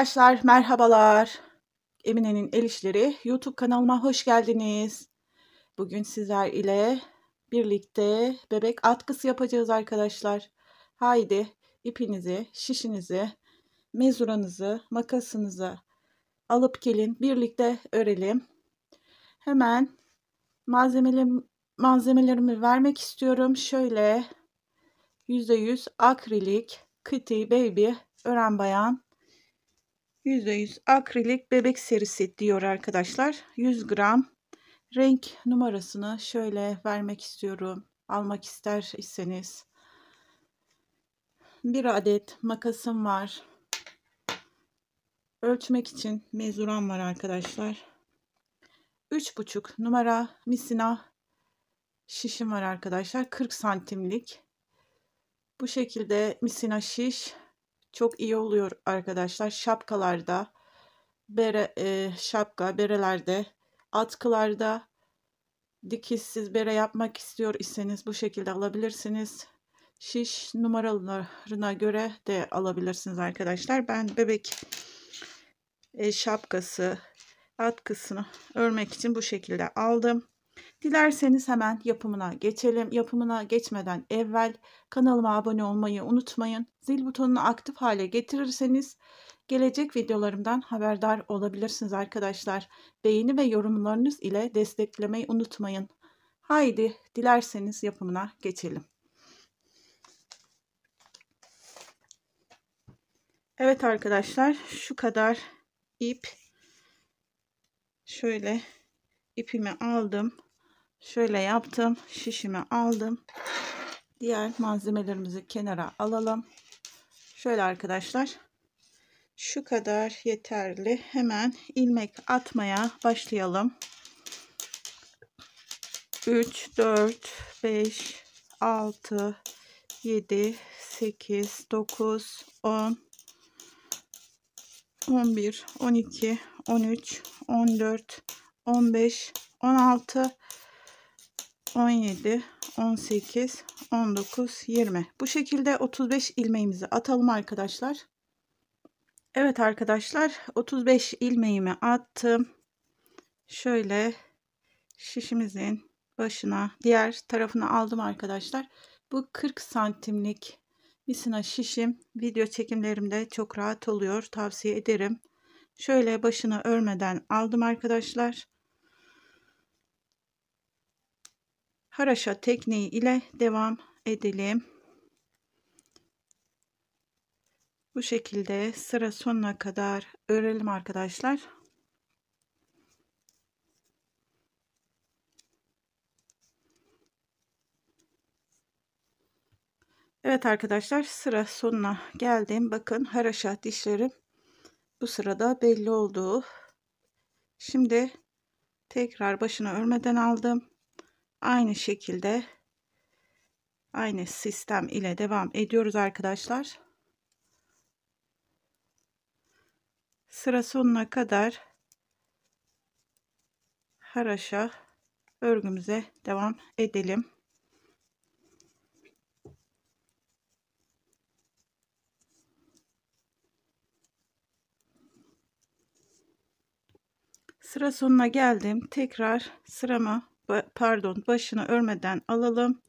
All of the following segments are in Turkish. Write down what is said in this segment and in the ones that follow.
Arkadaşlar merhabalar. Emine'nin El İşleri YouTube kanalıma hoş geldiniz. Bugün sizler ile birlikte bebek atkısı yapacağız arkadaşlar. Haydi ipinizi, şişinizi, mezuranızı, makasınızı alıp gelin birlikte örelim. Hemen malzemelerimi, malzemelerimi vermek istiyorum. Şöyle %100 akrilik Kitty Baby Ören Bayan %100 akrilik bebek serisi diyor arkadaşlar. 100 gram. Renk numarasını şöyle vermek istiyorum. Almak ister iseniz. Bir adet makasım var. Ölçmek için mezuram var arkadaşlar. 3,5 numara misina şişim var arkadaşlar. 40 santimlik. Bu şekilde misina şiş çok iyi oluyor arkadaşlar. Şapkalarda, bere, e, şapka, berelerde, atkılarda dikişsiz bere yapmak istiyor iseniz bu şekilde alabilirsiniz. Şiş numaralarına göre de alabilirsiniz arkadaşlar. Ben bebek e, şapkası atkısını örmek için bu şekilde aldım. Dilerseniz hemen yapımına geçelim. Yapımına geçmeden evvel kanalıma abone olmayı unutmayın. Zil butonunu aktif hale getirirseniz gelecek videolarımdan haberdar olabilirsiniz arkadaşlar. Beğeni ve yorumlarınız ile desteklemeyi unutmayın. Haydi dilerseniz yapımına geçelim. Evet arkadaşlar şu kadar ip şöyle ipimi aldım. Şöyle yaptım. Şişimi aldım. Diğer malzemelerimizi kenara alalım. Şöyle arkadaşlar. Şu kadar yeterli. Hemen ilmek atmaya başlayalım. 3, 4, 5, 6, 7, 8, 9, 10, 11, 12, 13, 14, 15, 16, 17, 18, 19, 20. Bu şekilde 35 ilmeğimizi atalım arkadaşlar. Evet arkadaşlar 35 ilmeğimi attım. Şöyle şişimizin başına diğer tarafını aldım arkadaşlar. Bu 40 santimlik misina şişim video çekimlerimde çok rahat oluyor. Tavsiye ederim. Şöyle başını örmeden aldım arkadaşlar. haraşa tekniği ile devam edelim. Bu şekilde sıra sonuna kadar örelim arkadaşlar. Evet arkadaşlar sıra sonuna geldim. Bakın haraşa dişlerim bu sırada belli oldu. Şimdi tekrar başına örmeden aldım aynı şekilde aynı sistem ile devam ediyoruz arkadaşlar. Sıra sonuna kadar haraşa örgümüze devam edelim. Sıra sonuna geldim. Tekrar sırama pardon başını örmeden alalım.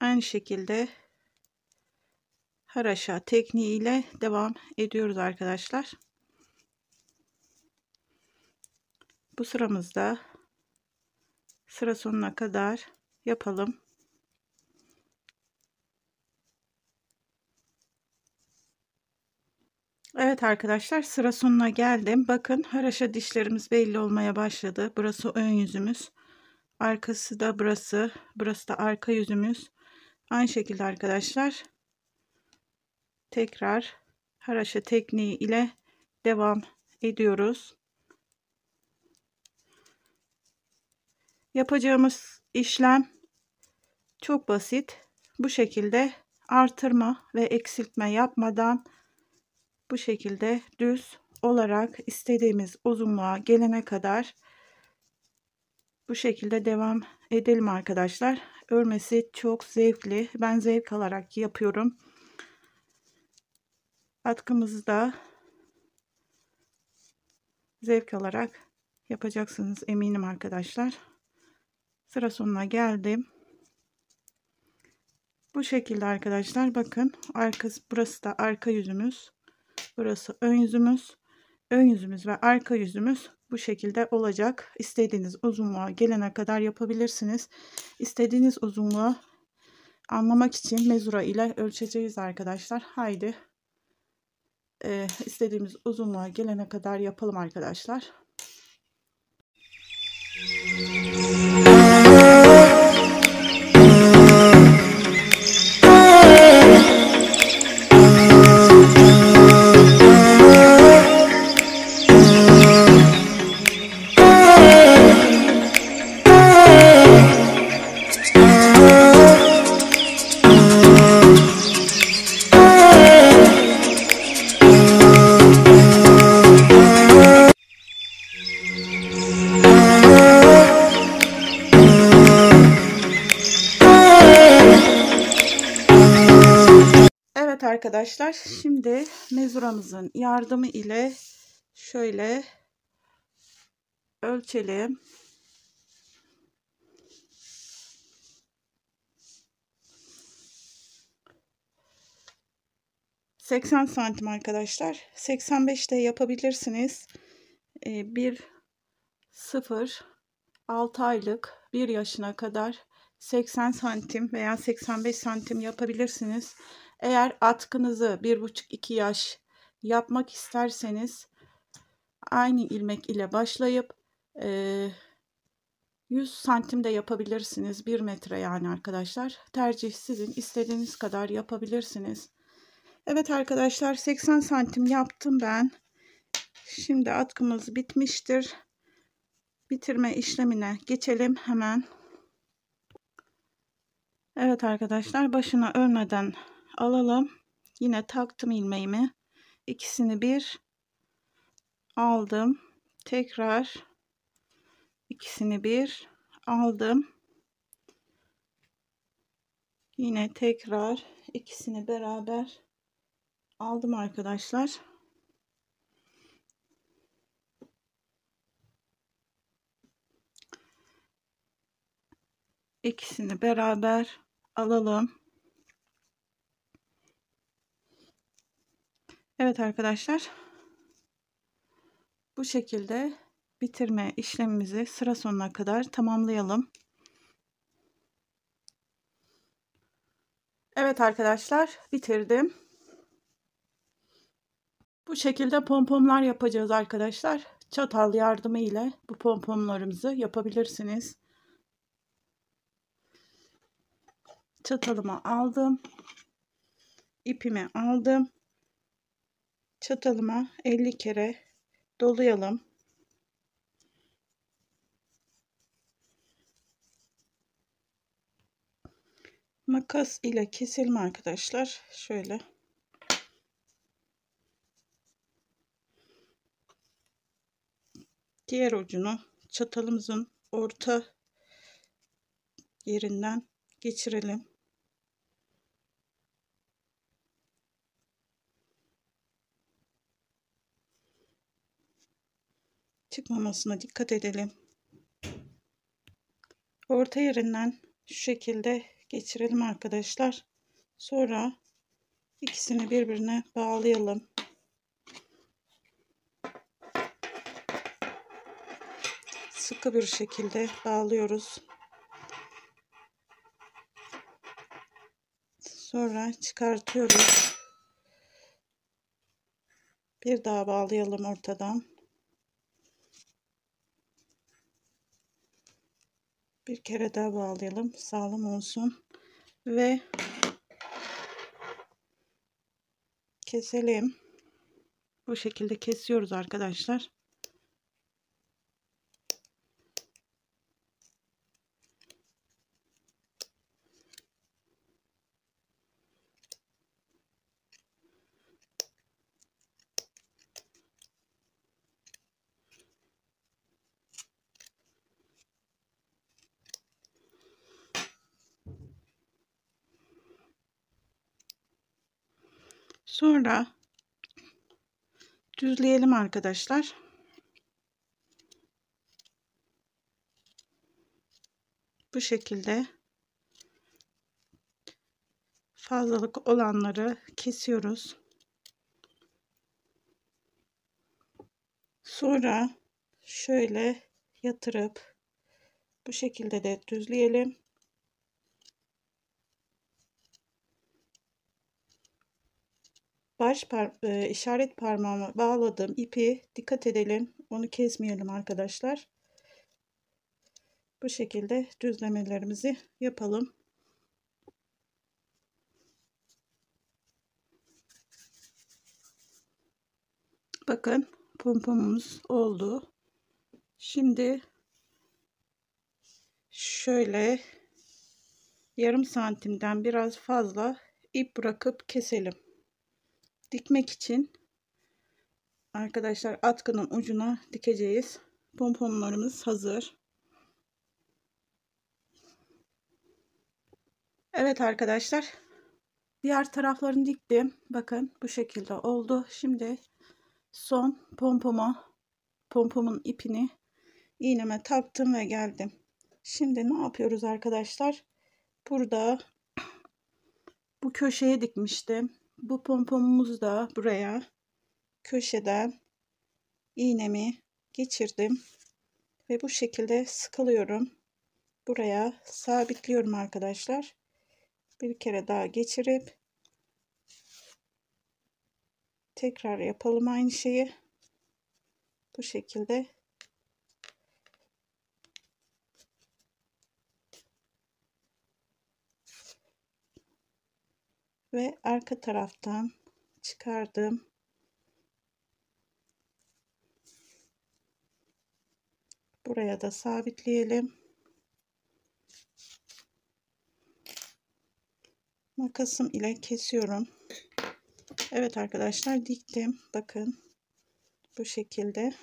Aynı şekilde haraşa tekniği ile devam ediyoruz arkadaşlar. Bu sıramızda sıra sonuna kadar yapalım. Evet arkadaşlar sıra sonuna geldim. Bakın haraşa dişlerimiz belli olmaya başladı. Burası ön yüzümüz. Arkası da burası. Burası da arka yüzümüz. Aynı şekilde arkadaşlar tekrar haraşa tekniği ile devam ediyoruz. Yapacağımız işlem çok basit. Bu şekilde artırma ve eksiltme yapmadan bu şekilde düz olarak istediğimiz uzunluğa gelene kadar bu şekilde devam edelim arkadaşlar. Örmesi çok zevkli. Ben zevk alarak yapıyorum. Atkımızı da zevk alarak yapacaksınız eminim arkadaşlar. Sıra sonuna geldim. Bu şekilde arkadaşlar bakın arkası burası da arka yüzümüz. Burası ön yüzümüz. Ön yüzümüz ve arka yüzümüz bu şekilde olacak. İstediğiniz uzunluğa gelene kadar yapabilirsiniz. İstediğiniz uzunluğu anlamak için mezura ile ölçeceğiz arkadaşlar. Haydi ee, istediğimiz uzunluğa gelene kadar yapalım arkadaşlar. arkadaşlar şimdi mezuramızın yardımı ile şöyle ölçelim. Seksen santim arkadaşlar. 85 de yapabilirsiniz. Ee, bir 0 6 aylık 1 yaşına kadar 80 santim veya 85 santim yapabilirsiniz. Eğer atkınızı 1,5-2 yaş yapmak isterseniz aynı ilmek ile başlayıp e, 100 santim de yapabilirsiniz. 1 metre yani arkadaşlar. Tercih sizin. istediğiniz kadar yapabilirsiniz. Evet arkadaşlar 80 santim yaptım ben. Şimdi atkımız bitmiştir. Bitirme işlemine geçelim hemen. Evet arkadaşlar başına örmeden alalım. Yine taktım ilmeğimi. ikisini bir aldım. Tekrar ikisini bir aldım. Yine tekrar ikisini beraber aldım arkadaşlar. İkisini beraber alalım. Evet arkadaşlar. Bu şekilde bitirme işlemimizi sıra sonuna kadar tamamlayalım. Evet arkadaşlar bitirdim. Bu şekilde pompomlar yapacağız arkadaşlar. Çatal yardımı ile bu pompomlarımızı yapabilirsiniz. Çatalımı aldım. İpimi aldım çatalıma 50 kere dolayalım. Makas ile keselim arkadaşlar. Şöyle. Diğer ucunu çatalımızın orta yerinden geçirelim. çıkmamasına dikkat edelim. Orta yerinden şu şekilde geçirelim arkadaşlar. Sonra ikisini birbirine bağlayalım. Sıkı bir şekilde bağlıyoruz. Sonra çıkartıyoruz. Bir daha bağlayalım ortadan. bir kere daha bağlayalım sağlam olsun ve keselim bu şekilde kesiyoruz arkadaşlar Sonra düzleyelim arkadaşlar. Bu şekilde fazlalık olanları kesiyoruz. Sonra şöyle yatırıp bu şekilde de düzleyelim. baş par e, işaret parmağıma bağladığım ipi dikkat edelim. Onu kesmeyelim arkadaşlar. Bu şekilde düzlemelerimizi yapalım. Bakın pompomumuz oldu. Şimdi şöyle yarım santimden biraz fazla ip bırakıp keselim dikmek için arkadaşlar atkının ucuna dikeceğiz. Pomponlarımız hazır. Evet arkadaşlar. Diğer taraflarını diktim. Bakın bu şekilde oldu. Şimdi son pompoma pompomun ipini iğneme taktım ve geldim. Şimdi ne yapıyoruz arkadaşlar? Burada bu köşeye dikmiştim. Bu pompomumuzu da buraya köşeden iğnemi geçirdim ve bu şekilde sıkılıyorum. Buraya sabitliyorum arkadaşlar. Bir kere daha geçirip tekrar yapalım aynı şeyi. Bu şekilde ve arka taraftan çıkardım. Buraya da sabitleyelim. Makasım ile kesiyorum. Evet arkadaşlar diktim. Bakın bu şekilde.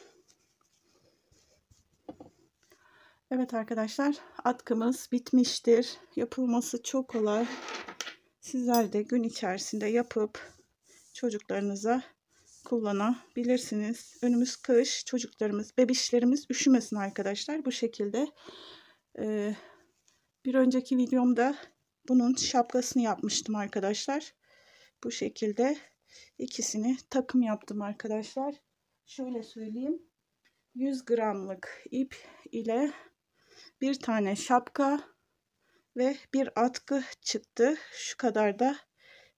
Evet arkadaşlar atkımız bitmiştir. Yapılması çok kolay. Sizler de gün içerisinde yapıp çocuklarınıza kullanabilirsiniz. Önümüz kış, çocuklarımız, bebişlerimiz üşümesin arkadaşlar bu şekilde. Ee, bir önceki videomda bunun şapkasını yapmıştım arkadaşlar. Bu şekilde ikisini takım yaptım arkadaşlar. Şöyle söyleyeyim. 100 gramlık ip ile bir tane şapka ve bir atkı çıktı. Şu kadar da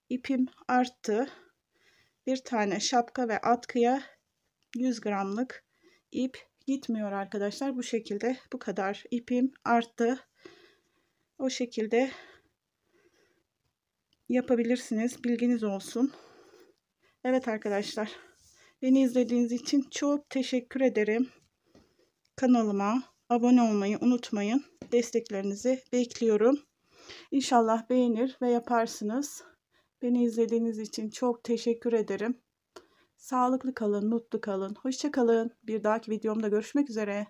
ipim arttı. Bir tane şapka ve atkıya 100 gramlık ip gitmiyor arkadaşlar. Bu şekilde bu kadar ipim arttı. O şekilde yapabilirsiniz. Bilginiz olsun. Evet arkadaşlar. Beni izlediğiniz için çok teşekkür ederim. Kanalıma abone olmayı unutmayın. Desteklerinizi bekliyorum. İnşallah beğenir ve yaparsınız. Beni izlediğiniz için çok teşekkür ederim. Sağlıklı kalın, mutlu kalın, hoşçakalın. Bir dahaki videomda görüşmek üzere.